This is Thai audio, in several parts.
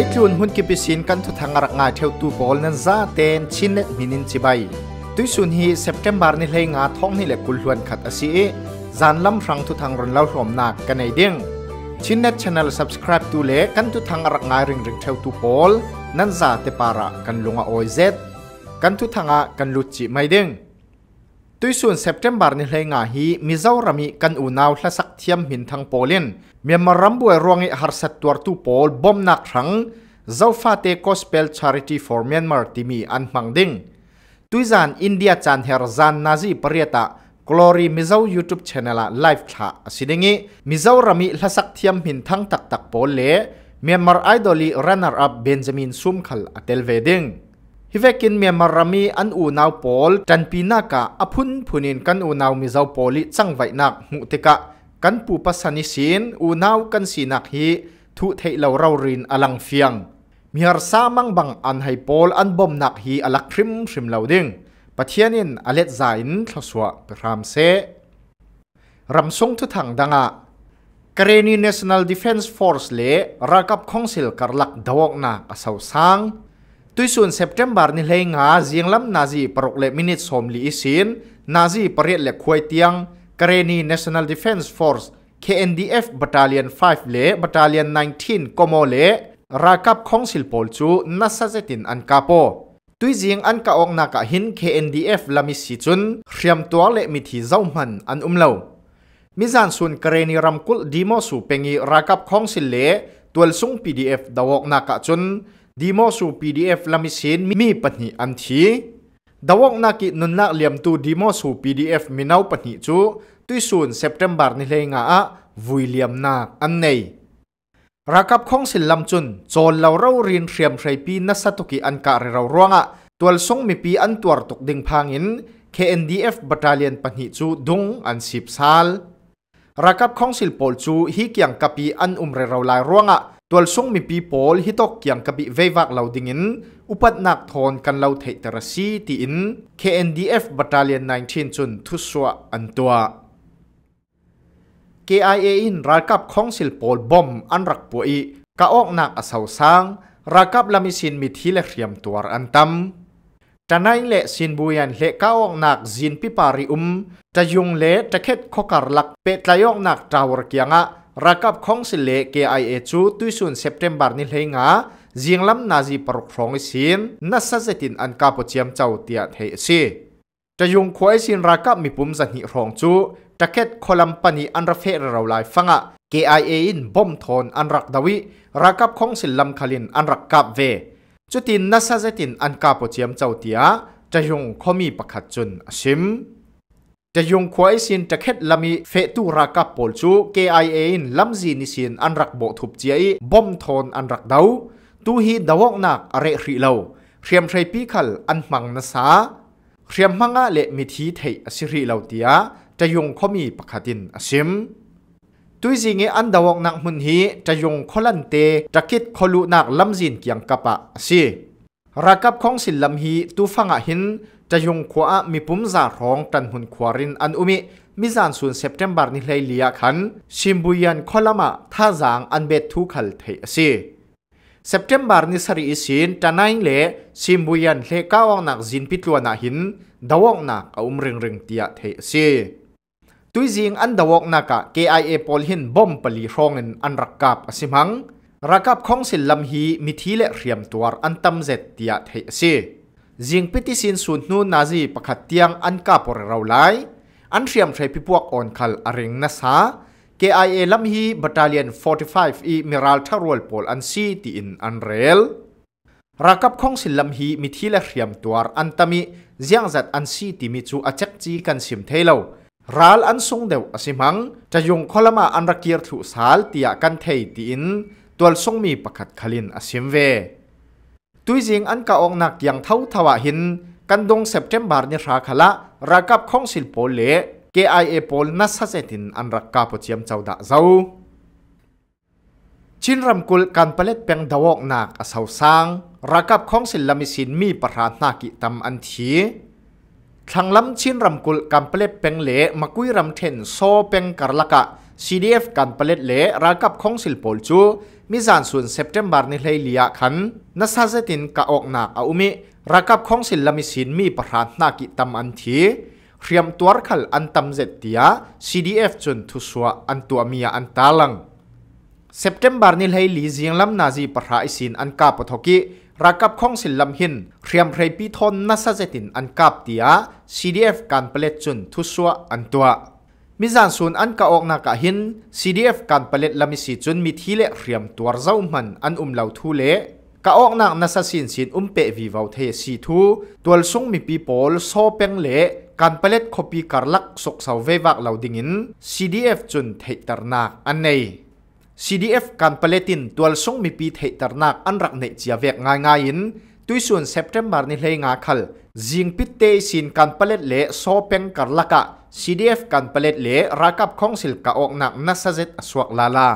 ใจจวนหุ่นกิบิสินกันทุกทางรักงานเทวตูบอลนั้นซาเตนชินเนตมินินจิบายตุยสุนฮีเซปเทมบาร์นี่เลงาท้องนี่แหละกุลวนขัดอสีจานล้ำฟังทุกทางรุนเล่าหมนักกันในเด้งชินเนตชแนลสับสครับตูเลกันทุทางรักงาเริงเริงเทวตูบอลนั้นซาเตปาระกันลงอ้อเ็ตกันทุทางะกันลุจิไม่เด้งตุยส่วนเซปเทมบาร์นี่เลยงาฮีมิซารามิกันอูนาวและสักเทียมหินทางโปเลนเมียมารัมบวยรวงอิฮาร์เซตตัวตูโปลบอมนักครั้งเจ้าฟาเตโกสเปลชาริตี้ฟอร์เมียนมาร์ติมีอันมังดิงตุยจานอินเดียจานเฮร์จานนาซีเปรียตากลอรีมิซายูทูบชแนลไลฟ์ท่าสิ่งนี้มิซารามิและสักเทียมหินทางตักตักโปเลเมียมาร์ไอดอลีรันเนอร์อัพเบนจามินซุมคัลอเตลเวดิงฮิเวกินเมียมารามีอันอูนาวปอลจันปีนากะอพุนพุนินกันอูนาวมิเจ้าปอลิจังไวนักมุติกะกันปูปัสนิสินอูนาวกันสีนักฮีทุเทเลาเรารินอลังเฟียงมีอาร์ซามังบังอันไฮปอลอันบอมนักฮีอลักริมชิมเลาดิงปะเทียนินอเลตไซน์ทศวะพรามเซรำทรงทุถังดังอะกรณี National Defense Force เลรากับคองสิลการลักดวกนักอสาวสัง tuisun september ni lenga zinglam nazi parok le minute som li isin nazi pariat le khoi tiang kareni national defense force KNDF battalion 5 le battalion 19 komo le rakap khong silpol chu nasazetin an kapo tuizing an ka ok naka hin KNDF lami si chun hriam tua le mi thi zau man an umlo mizan sun kareni ramkul dimo su pengi rakap khong sil le tual sung PDF dawok naka chun ดีโมสู PDF ลามิเซนมีปัญหาอันทีดาวกนักินุนนักเลียมตูดีโมสู PDF มีนาวปัญหาจูตุยสูนเซปเทมบาร์นี่เลยงาวุยเลียมนักอันในรักับของสิลลำจุนจนเราเราเรียนเรียมใช้ปีนัสตุกิอันการเราร่วงะตัวส่งมีปีอันตัวตกดึงพังอิน KNDF บัตรเลียนปัญหาจูดุงอันสิบซาลรักับของสิลปอลจูฮิกยังกับปีอันอุมเรเราลายร่วงะตัวส่งมีปีโพลฮิตอกยังกับิเววักเหล่าดิ่งินอุปนักทอนกันเหล่าเทตระซีตีอิน KNDF บัตรเลียน19จนทุสวะอันตัว KIA อินรักับของสิลโพลบอมอันรักปวยกะออกนักอสาวสางรักับลามิสินมีทีเลเรียมตัวอันตัมจะนั่งเลสินบุยันเลก้าออกนักจินพิปาริอุมจะยุงเละจะเข็ดขอการลักเป็ดลายออกนักจาวรกียงะรักับของสิเลกไอเอจูตุยสุนเซปเทมบาร์นีเลงาเจียงลำนาจีปรกฟรองสินนัสเซตินอันกาปเจียมเจ้าเตียเฮซีจะยงควายสินรักับมีปุ่มจันหิรองจูจะเข็ดคอลัมปานีอันรเฟรเราลายฟังะ KIA อินบอมทอนอันรักดาวิรักับของสิลลำคลินอันรักกับเวจุดินนัสเซตินอันกาปเจียมเจ้าเตียจะยงขมีประคัดจุนซิมจะยงควายสินจะเข็ดลามีเฟตุรากับปอลชู KIA นลำจีนิสินอันรักโบทุบเจียบอมทอนอันรักเดาตูฮีดาวกนักอะไรรีเลวเทียมไทรพีขัลอันมังนาสาเทียมมังอาเละมิทีไทยอสิริเลาเตียจะยงขมีปกตินอสิมตุยจิงอันดาวกนักมุนฮีจะยงขลันเตจะคิดขลุนักลำจีนเกียงกะปะสิรักับของสิลลำฮีตูฟังอาหินจะยงขวามีปุ่มจาร้องตันหุนขวารินอันอุมิมิจานส่วนเซปเทมบาร์นิเลยเลียขันชิมบุยันคอลมาท่าจางอันเบ็ดทุขลเทสีเซปเทมบาร์นิสรีสินจะนั่งเล่ชิมบุยันเลก้าวนักจินพิจวนาหินดาวนักอุ้มเริงเริงเตียเทสีตุยจิงอันดาวนักกไอเอพอลหินบอมปลีร้องเงินอันรักกับสิมังรักกับของสิลลัมฮีมิทีเล่เรียมตัวอันตำเจ็ดเตียเทสีจิงพิติสินสุนนูนาจีประคาศทตียงอันกาปรเราไลอันเทียมใช้พิพวกอ่อนคัลอริงนัสฮา KIA ลำฮีบัตเลียน4 5อีมิรัลทารวลโอลอันซีตีอินอันเรลรักับของสิลำฮีมิทีเละเทียมตัวอันตามิจียงจัดอันซีตีมิจูอาจัจีกันสิมเทลรัลอันซงเดวอสิมังจะยงคอลมาอันรักเกียรถุสาลเตียกันเทตีอินตัวทรงมีประคัดคลินอสิมเวตุยจิงอันกาองนักยังเท่าทว่าหินกันดงเซปเทมบาร์นี่ราคาละรักับของสิลโปเล KIA โปลนัสเซตินอันรักกาปเจียมเจ้าดาเจ้าชินรำกุลการปลิตเปียงดาวกนักอาศส้างรักับของสิลลามิสินมีประหารนากิตำอันทีทางล้ำชินรำกุลการปลิตเปียงเละมากุยรำเทนโซเปียงกรละกะ CDF กันเปลตดเละรากับของสิลปพลจูมิจานส่วนเซปเทมบาร์นิเลยลียขันนัสซาเซตินกะออกหนักอาอุมิรากับของสิลลมิสินมีประหารนากิตำอันทีเรียมตัวขัลอันตำเจตีย CDF จนทุสวอันตัวมียอันตาลังเซปเทมบาร์นิเลยลีเซียงลำนาจีประหาอิสินอันกาปทกิรักกับของสิลลำหินเรียมไรปีทนนัสเซตินอันกาบเตีย CDF การเปลดจนทุสวอันตัวมิจานส่วนอันกะออกนักหิน CDF การเปลิดลมิสิจุนมีทีเละเรียมตัวเจ้ามันอันอุ้มเหล่าทุเลกะออกนักนัสสินสินอุ้มเปะวีวาวเทสีทูตัวสุงมีปีโอลโซเปงเละการเปลิดคอปีการลักสกสาวเววักเหล่าดิ่งิน CDF จุนเทตรนักอันใน CDF การเปลิดินตัวสุงมีปีเทตรนักอันรักในจียเวกง่ายง่ายินตุยส่วนเซปเทมบาร์นิเลยงาคัลจิงปิเตสินการเปลิดเละโซเปงการลักะ CDF กันเปลตเละรักับของสิลกะออกหนักนัสเซตสวกลาลา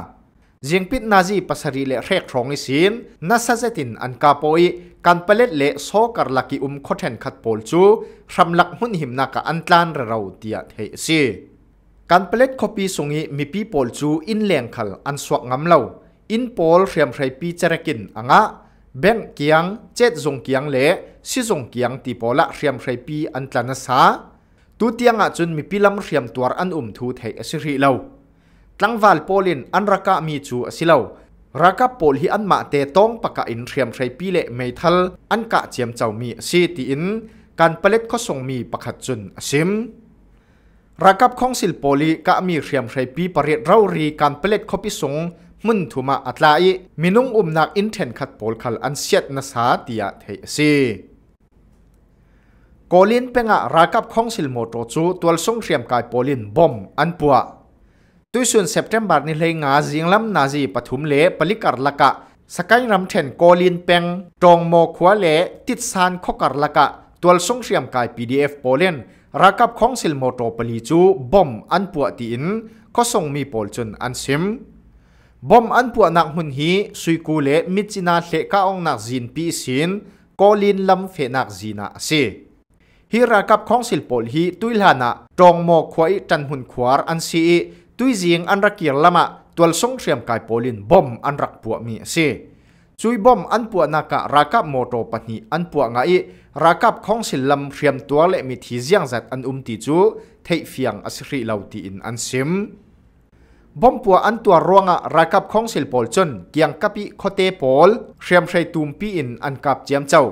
เจียงปิดนาจีปัสรีเละเรียกร้องอิสินนัสเซตินอันกาโปยกันเปลตเละโซกลักิอุมคเทนขัดโปลจูทำลักหุ่นหิมนักอันตรานเราเดียดเฮซีกันเปลตคอปีสุงีมีปีโปลจูอินเลียงขัลอันสวกงามเล่าอินโปลเรียมไรปีเจรกินอ่างะแบงกียงเจ็ดจงกียงเละซิจงกียงตีโปละเรียมไรปีอันตรานซาตูเตียงอาจุนมีพิลามเรียมตัวอันอุ่มทูเทอสิริเลวตั้งวัลโพลินอันรักกามีจูสิเลวรักคาโพลฮิอันมาเตตองปากะอินเรียมใช้พิเลเมทัลอันกะเจียมเจ้ามีซีตีอินการเปลิดข้อส่งมีปะขัดจุนซิมรักกับของสิลโพลีกามีเรียมใช้พิปเรียดเรารีการเปลิดข้อพิสงมุนทูมาอัตไลมินุงอุ่มนักอินเทนขัดโพลคัลอันเซียตนาสาตียาเทอสีกลินเป็งรักับของสิลโมโตจูตัวส่งเสียมกายโปลินบอมอันปัวตุยส่วนเซปเทมบาร์นี่เลงาจิงลัมนาจีปฐุมเลปลิกรลักะสกายรำเทนโกลินเป็งตรงโมควาเลติดซานคอกรลักะตัวส่งเสียมกายพีีดเอฟโปลินรักับของสิลโมโตปลีจูบอมอันปัวตีนก็ส่งมีโปลจุนอันซิมบอมอันปัวนักมุ่นฮีสุยกูเลมิจินาเลกาองนักจินปีสินโกลินลัมเฟนักจินาซีฮีรากับของสิลปอลฮีตุยลานะตรงโมกควายจันหุนควารอันซีตุยจียงอันรักเกียรลมะตัวส่งเสียมกายปอลินบอมอันรักปวมีเซจุยบอมอันปวนักะรักับโมโตปนีอันปวงไอรักับของสิลำเสียมตัวเละมีทีเสียงจัดอันอุมติจูเทเฟียงอสิริเลาตีอินอันซิมบอมปัวอันตัวร่วงะรักับของสิลปอลจนเกียงกะปิโคเตปอลเสียมใช้ตูมปีอินอันกับเจียมเจ้า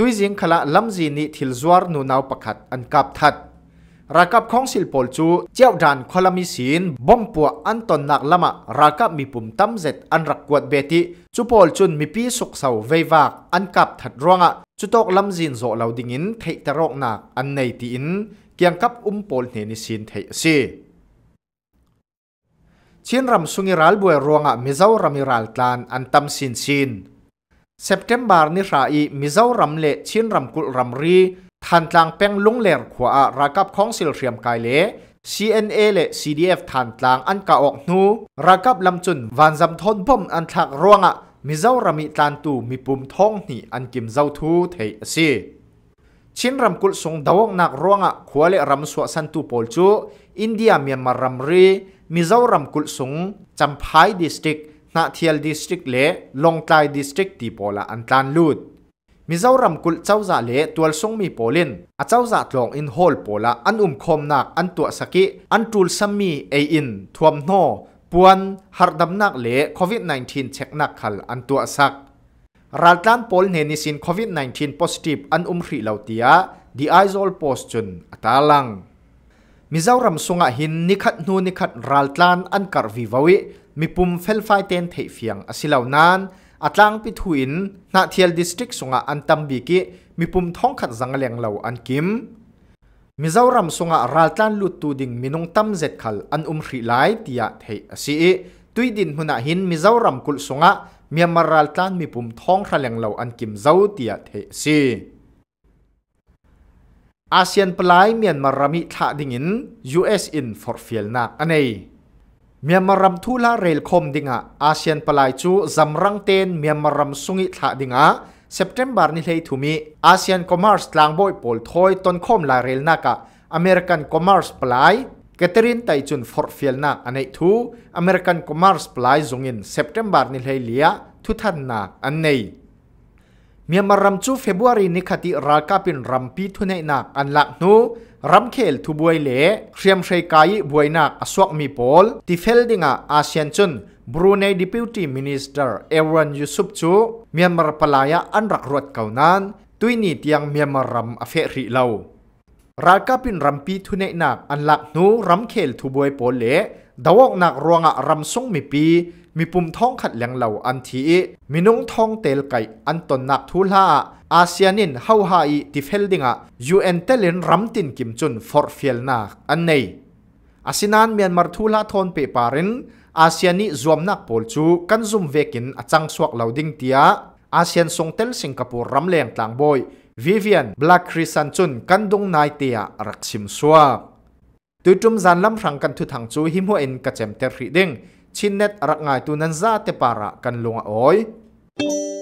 ตุยจิงขละลำจีนี้ทิลจวรนูนาวประคัดอันกับทัดรากับของสิลปอลจูเจ้าดานคลามิสินบอมปัวอันตอนนักลมะรากับมีปุ่มตั้มเจ็ดอันรักกวดเบติจูปอลจุนมีปีสุกเสาวเววากอันกับถัดรวงะจุตอกลำจีนโจเหลาดิ้งินเทตรอกนักอันในตีอินเกียงกับอุ้มปอลเนนิสินเทซีชินรำสุงิรัลบวยรวงะมิเจ้ารำมิรัลตานอันตั้มสินสิน September นี้ราอีมิจาวรำเละชินรำกุลรำรีทันตัางเป้งลุงเลรยขวารักับของสิลเรียมกายเล CNA และ CDF ทันตัางอันกาออกนูรักับลำจุนวันจำทนพมอันทักร่วงอะมิจาวรมิตานตูมีปุ่มท้องนี่อันกิมเจ้าทูเทอซีชินรำกุลสงดาวนักร่วงอะขวาเลรำสวสันตูปอลจูอินเดียเมียนมารำรีมิจาวรำกุลสงจำพายดิสติกนาเทียลดิสตริกเล่ลงใตดิสตริกตีโปละอันตันลูดมิเจ้ารำกุลเจ้าจะเล่ตัวส่งมีโปลินอาเจ้าจะลองอินโฮลโปละอันอุ้มคมนักอันตัวสกิอันตูลสมีเออินทวมโนปวนหัดดำนักเล่โควิด -19 เช็คนักขัลอันตัวสักรัลตันโปลเนนิสินโควิด -19 โพสติฟอันอุ้มรีเลาเตียดีไอซลโพสจุนอัตาลังมิเจ้ารำสุงะหินนิคัดนูนิคัดรัลตันอันการวิวาวิ mipum felfai ten thei fiang asilau nan atlang pi thuin na thial district sunga antam bi ki mipum thong khat zangaleng lo an kim mizoram sunga raltlan lut tu ding minung tam zet khal an um hri lai tia thei asi tuidin huna hin mizoram kul sunga myanmar raltlan mipum thong khaleng lo an kim zau tia thei si ASEAN pelai Myanmar rami thak dingin US in for fiel na anei มียมรำมทุลาเรลคมดิงะอาเซียนปลายจูจำรังเตนเมียมรำสุงิทะดิงะเซปเทมบาร์นี่เลทุมี อาเซียนคอมเมอร์สลางบอยปอลทอยต้นคมลาเรลนักะอเมริกันคอมเมอร์สปลายกตรินไตจุนฟอร์ฟิลนักอันไอทูอเมริกันคอมเมอร์สปลายจงอินเซปเทมบาร์นี่เลลียทุทันนักอันในมียมารัมจูเฟบรุยาีนิคติราลกาปินรำมปีทุนในนักอันหลักนูรัมเคลทุบวยเล่เรียมชัยกาบวยนักอสวกมีพอลติเฟลดิงาอาเซียนจุนบรูเนดิพิวตีมินิสเตอร์เอรันยูซุปจูเมียนมาร์พลายาอันรักรวดเก่านั้นตุยนี่เตียงเมียนมารัมอเฟริเลารักกับปินรัมปีทุเนนักอันหลักนูรัมเคลทุบวยพอลเล่ดาวกนักรวงอะรัมซสงมีปี มีปุ่มท้องขัดเหลียงเหล่าอันทีมีนุ่งท้องเตลไก่อันตนนักทุล่า ASEANin hau hai tifeldinga UN telin ramtin kim chun for fiel na an asinan Myanmar thula thon pe parin ASEANi zuamnak pol chu kan zum vekin achang swak lauding tia ASEAN songtel Singapore ramleng tlangboi Vivian Black Christian chun kan dung nai tia raksim suwa tu tum zan lam rang kan thu thang chu him ho en ka chem ter ri ding chin net rak ngai tu nan za te para kan lunga oi